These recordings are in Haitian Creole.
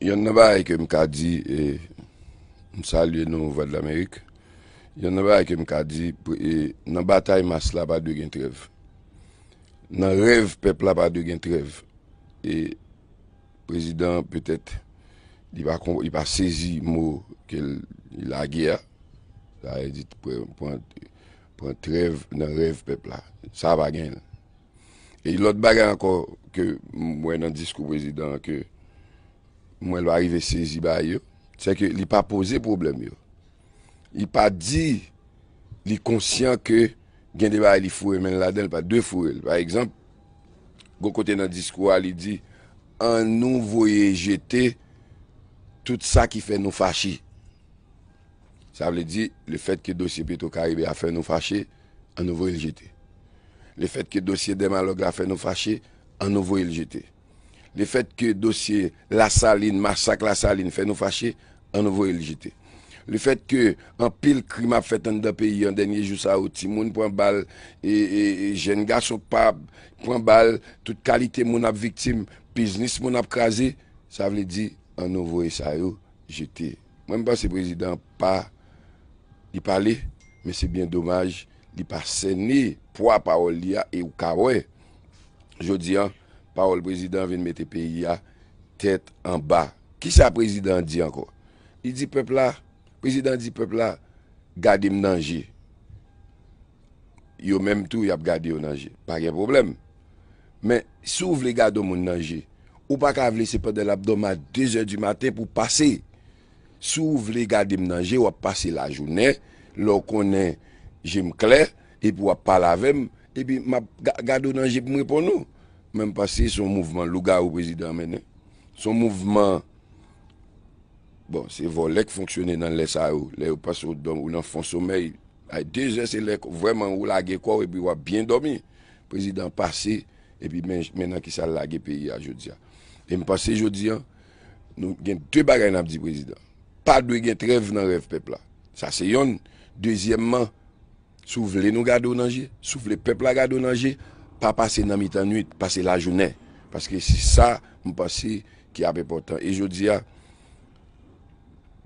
Yon nan ba e ke m ka di, m salye nou m vade l'Amerik, yon nan ba e ke m ka di, nan batay mas la pa dwe gen trev. Nan rev pepla pa dwe gen trev. E prezident, petet, i pa sezi mou ke la gea, la e dit, nan rev pepla. Sa bagen. E yon lot bagen anko, mwen nan dis ko prezident, ke, mwen lwa rive sezi bay yo, se ke li pa pose problem yo. Li pa di, li konsyan ke gen de bay li fure men lade, l pa de fure. Par ekzamp, go kote nan diskwa li di, an nou voye jeté, tout sa ki fè nou faché. Sa vle di, le fèt ki dosye pito karibè a fè nou faché, an nou voye jeté. Le fèt ki dosye demalogue a fè nou faché, an nou voye jeté. Le fèt ke dosye la saline, masak la saline, fè nou fachè, an nou vò el jite. Le fèt ke an pil krim ap fèt an da peyi, an denye jou sa outi, moun pou an bal e jen ga sou pab pou an bal tout kalite moun ap viktim, piznis moun ap krasi, sa vè li di an nou vò el sa outi jite. Mwen mi pa se prezident pa li pale, men se bien domaj, li pa sèni pou ap a olia e ou kawè. Jodi an, Pa ou l prezident ven mette pe ya tèt an ba. Ki sa prezident di anko? I di pepla, prezident di pepla gade m nanje. Yo menm tou yap gade yo nanje. Pa gen problem. Men sou vle gade m nanje. Ou pa ka vle sepe de l'abdomen a 2h du maten pou pase. Sou vle gade m nanje wap pase la jounen. Lò konen jim kler epi wap pale avem epi m ap gade yo nanje pou mwen pou nou. Mem pase son mouvman, louga ou prezident menen. Son mouvman, bon, se vo lek fonksyone nan lesa ou, le ou paso ou nan fon somey, ay dejen se lek vweman ou lage kou e biwa bin domi. Prezident pase, e bi menan ki sa lage peyi a jodia. Mem pase jodia, nou gen tre bagay nan apdi prezident. Padwe gen trev nan rev pepla. Sa se yon, dezyemman, sou vle nou gado nan je, sou vle pepla gado nan je, pa pase nan mitan nwit, pase la jounen. Paske si sa, mwen pase ki apè potan. E jodi ya,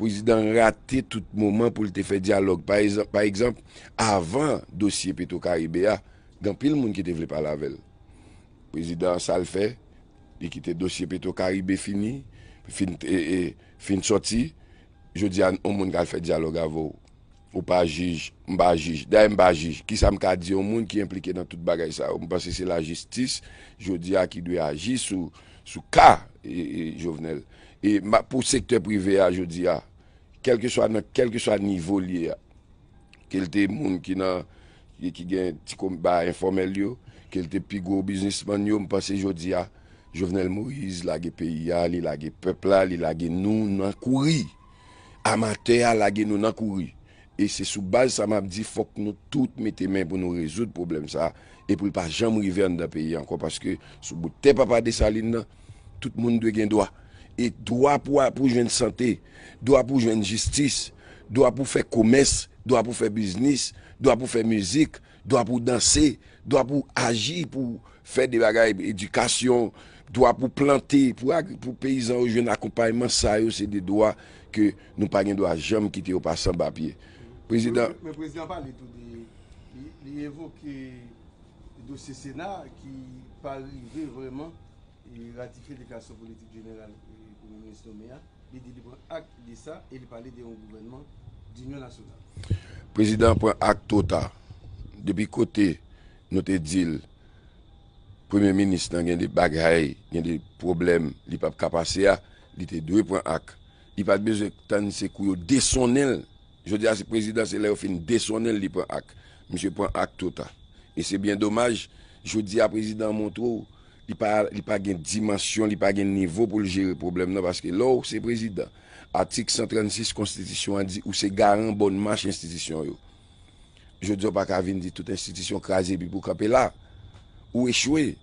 prezident rate tout mouman pou lte fè dialog. Par exemple, avan dosye peto Karibé ya, gen pil moun ki te vle pa lavel. Prezident sa l fè, e kite dosye peto Karibé fini, e, e, fin soti, jodi ya, an moun kal fè dialog avou. Ou pa jij, mba jij, dè mba jij. Ki sa mka diyo, moun ki implike nan tout bagay sa. Mpase se la jistis, jodi a ki dwe aji sou ka, e, e, jovenel. E pou sektè privè a, jodi a, kelke swa nivou li a. Kelte moun ki gen tiko mba informel yo, kelte pigou biznisman yo, mpase jodi a, jovenel mou iz, lage peyi a, li lage pepla, li lage nou nan kouri, amate a lage nou nan kouri. E se sou base sa m ap di fok nou tout mette men pou nou rezout problem sa. E pou l pa jam rive an da peyi anko. Paske sou bouten pa pa de salin nan, tout moun dwe gen doa. E doa pou jwen de sante, doa pou jwen de jistis, doa pou fe komes, doa pou fe biznis, doa pou fe mizik, doa pou danser, doa pou agi pou fe de bagay edikasyon, doa pou plante. E pou l pa gen doa jwen akopayman sa yo se de doa ke nou pa gen doa jam kite ou pa san bapye. Mwen prezident pa li tout li evoke do se senat ki pale li ve vreman li ratife de klaso politik general pou mwen mwen slo mea li di li pon ak li sa e li pale de yon gouvenman di nyon nasyonal. Prezident pon ak tota. Debi kote nou te dil, premi menis nan gen de bagay, gen de problem, li pa kapase ya, li te dwe pon ak. Li pa dbeze tan se kouyo desonel, Je di non, a se prezident se lè ou fin desonel li pran ak. Mjè pran ak touta. E se bien dommaj, je di a prezident Montreux, li pa gen dimansyon, li pa gen nivou pou jere problem nan. Paske lò ou se prezident, atik 136 konstitisyon an di ou se garan bon manche instisyon yo. Je di ou pa kavin di touta instisyon krasye bi pou kape la. Ou echwe.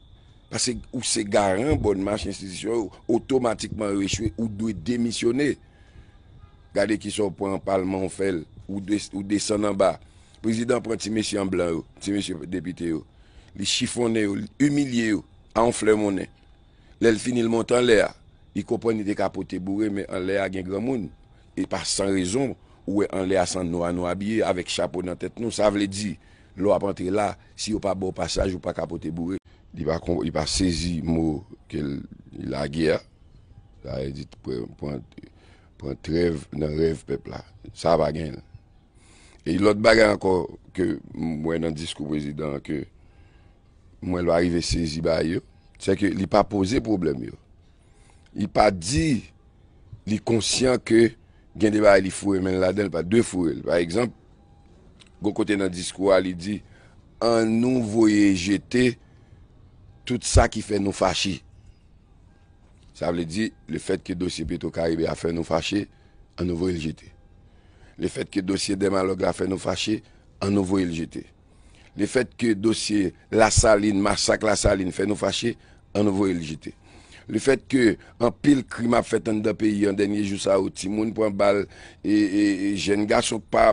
Paske ou se garan bon manche instisyon yo, otomatikman ou echwe ou dwe demisyone. Gade ki sou pou an palman ou fel ou deson an ba. Prezident pren ti mesi an blan ou, ti mesi depite ou. Li chifone ou, li umilie ou, an fle mounen. Lele fini l mont an lea. Li kopon ni de kapote bouré, men an lea gen gramoun. E pa san rezon, ou e an lea san nou an nou abye, avek chapo nan tet nou. Sa vle di, lou ap entre la, si yo pa bo passage, yo pa kapote bouré. Di pa sezi mou ke la gya, la e dit pou an... pou an trev nan rev pepla, sa bagen. E lot bagen anko ke mwen nan disko prezident ke mwen lwa rive sezi bay yo, se ke li pa pose problem yo. Li pa di, li konsyan ke gen de bay li fure men la den pa de fure. Par ekzamp, gon kote nan disko wali di, an nou voye jete tout sa ki fe nou fashi. Sa vle di, le fet ki dosye Bito Karibe a fe nou fache, an nou vo il jete. Le fet ki dosye Demalog a fe nou fache, an nou vo il jete. Le fet ki dosye Lassaline, Massak Lassaline fe nou fache, an nou vo il jete. Le fet ki an pil krim ap fet an da peyi an denye jou saouti, moun pou an bal, e jen gasok pa,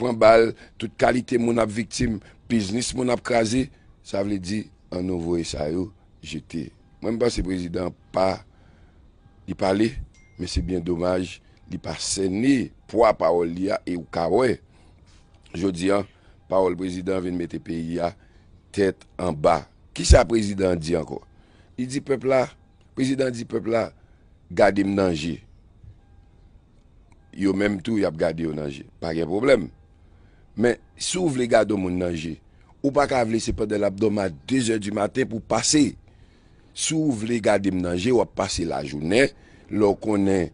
pou an bal, tout kalite moun ap viktim, biznis moun ap krasi, sa vle di, an nou vo il saouti. Mwen mwen se prezident pa krasi. Li pale, men se byen domaj, li pa sene, pou a paol li a e ou kawe. Jodi an, paol prezident ven mette peyi a, tèt an ba. Ki sa prezident di anko? Li di pepla, prezident di pepla, gade m nanje. Yo menm tou yap gade yo nanje, pa gen problem. Men sou vle gade m nanje, ou pa ka vle sepe de l'abdomen a 2h du maten pou pase. Sou ou vle gade m nanje, wap pase la jounen, lò konen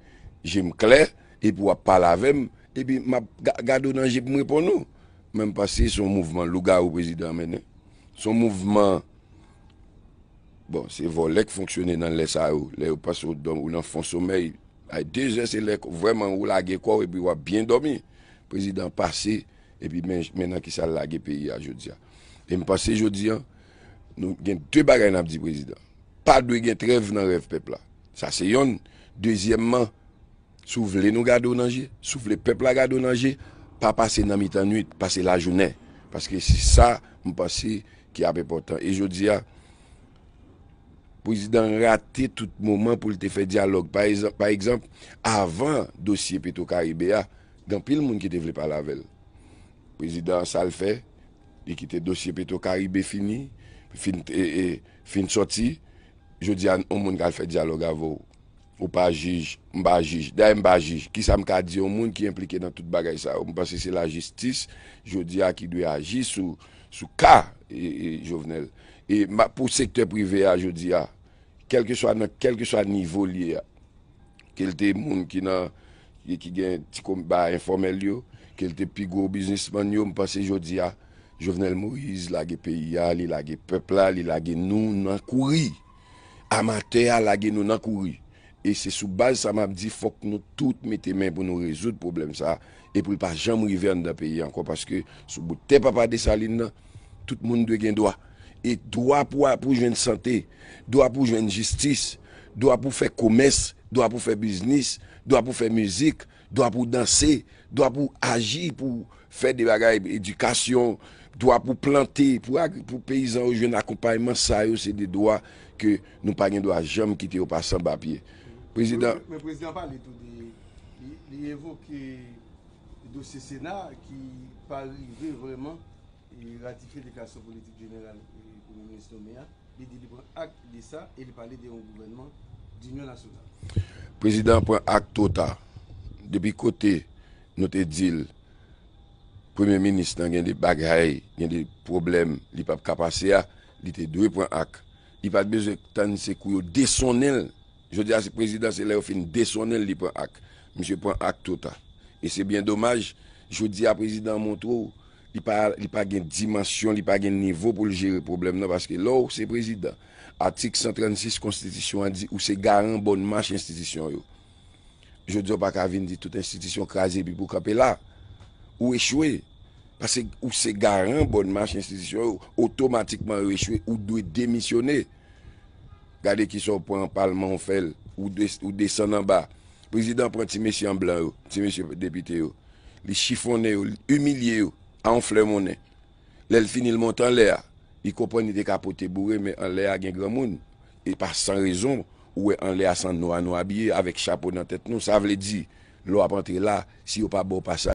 jem kler, epi wap pale avem, epi m ap gade ou nanje pou mwen pou nou. Mèm pase son mouvman, louga ou prezidant mènen. Son mouvman, bon, se vo lek fonksyonen nan lè sa ou, lè ou pase ou don ou nan fon somèy, ay dejen se lek vwèman ou lage kòw epi wap bien domi. Prezidant pase, epi mènen ki sa lage peyi a joudian. M pase joudian, nou gen tri bagay nan ap di prezidant. pa dwe gen trev nan rev pepla. Sa se yon, dezyemman, sou vle nou gado nan je, sou vle pepla gado nan je, pa pase nan mitan nuit, pase la jounen. Paske si sa, mpase ki apè potan. E jodi ya, prezident rate tout moment pou lte fè dialog. Par exemple, avan dosye peto Karibé ya, ah, dan pil moun ki te vle pa lavel. Prezident sa l fè, e kite dosye peto Karibé fini, fin soti, Jodi an, ou moun kal fè dialog avou, ou pa jij, mba jij, dè mba jij, ki sa m ka di, ou moun ki implike nan tout bagay sa, ou m pase se la jistis, jodi an, ki dwe agi sou ka, jovenel. E, ma, pou sektè privè an, jodi an, kelke so an, kelke so an nivou li an, kelte moun ki nan, ye ki gen tiko mba informel yo, kelte pigou biznisman yo, m pase jodi an, jovenel mou, yiz, lage peyi an, li lage pepla, li lage nou, nan kouri, Amate alage nou nan kouri. E se soubaz sa mam di fok nou tout mette men pou nou rezout problem sa. E pou li pa jam rive an da peyi anko. Paske soubote papade saline nan, tout moun dwe gen doa. E doa pou jwen sante, doa pou jwen jistis, doa pou fe komes, doa pou fe biznis, doa pou fe mizik, doa pou danse, doa pou aji pou fe debaga edikasyon, Dwa pou plante, pou ak pou peyizan ou jwen akopayman sa yo se de dwa ke nou pa gen dwa jom kite ou pa san bapye. Prezident... Prezident, pa li tout li evoke do se sena ki pale li ve vreman ratife de kason politik genel ou menisno mea li li pre ak de sa e li pale de yon gouvenman di nyon nasyonal. Prezident, pre ak tota. Debi kote nou te dil... Premier Ministre nan gen de bagay, gen de problem, li pa kapase a, li te dwe pon ak. Li pa dbeze tan se kou yo desonel. Je di a se prezident se lè yo fin desonel li pon ak. Mjè pon ak touta. E se bien dommaj, je di a prezident montrou, li pa gen dimansyon, li pa gen nivou pou jere problem nan. Paske lò ou se prezident, atik 136 konstitisyon an di ou se garan bon manche instisyon yo. Je di yo pa kavin di touta instisyon krasi epi pou kapè la. Ou e chwe. Pase ou se garan bon manche institisyon ou, otomatikman ou e chwe ou dwe demisyone. Gade ki sou pou an palman ou fel, ou desan an ba. Prezident pren ti mesi an blan ou, ti mesi depite ou. Li chifone ou, li umilye ou, an flemone. Lel finil mont an lea. Li kopon ni de kapote bourre, men an lea gen gramoun. E pa san rezon, ou e an lea san nou an nou abye, avek chapou nan tet nou. Sa vle di, lou ap entre la, si yo pa bo passage,